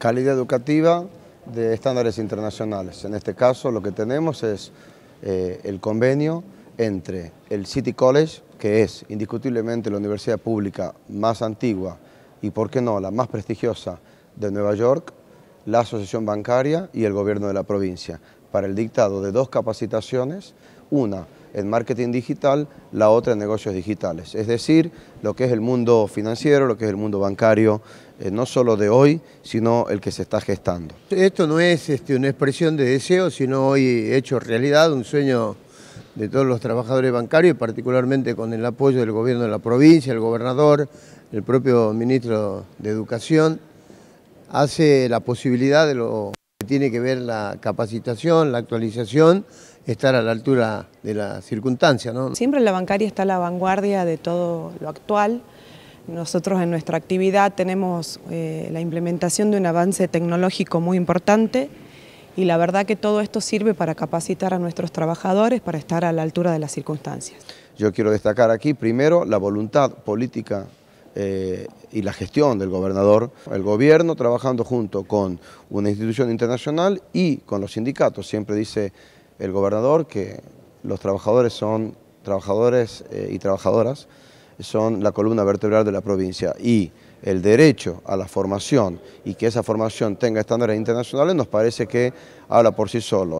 calidad educativa de estándares internacionales. En este caso lo que tenemos es eh, el convenio entre el City College, que es indiscutiblemente la universidad pública más antigua y, por qué no, la más prestigiosa de Nueva York, la Asociación Bancaria y el Gobierno de la provincia, para el dictado de dos capacitaciones, una en marketing digital, la otra en negocios digitales. Es decir, lo que es el mundo financiero, lo que es el mundo bancario, eh, no solo de hoy, sino el que se está gestando. Esto no es este, una expresión de deseo, sino hoy hecho realidad, un sueño de todos los trabajadores bancarios, particularmente con el apoyo del gobierno de la provincia, el gobernador, el propio ministro de Educación, hace la posibilidad de lo tiene que ver la capacitación, la actualización, estar a la altura de la circunstancia. ¿no? Siempre la bancaria está a la vanguardia de todo lo actual. Nosotros en nuestra actividad tenemos eh, la implementación de un avance tecnológico muy importante y la verdad que todo esto sirve para capacitar a nuestros trabajadores para estar a la altura de las circunstancias. Yo quiero destacar aquí primero la voluntad política eh, y la gestión del gobernador, el gobierno trabajando junto con una institución internacional y con los sindicatos. Siempre dice el gobernador que los trabajadores son trabajadores eh, y trabajadoras, son la columna vertebral de la provincia y el derecho a la formación y que esa formación tenga estándares internacionales nos parece que habla por sí solo.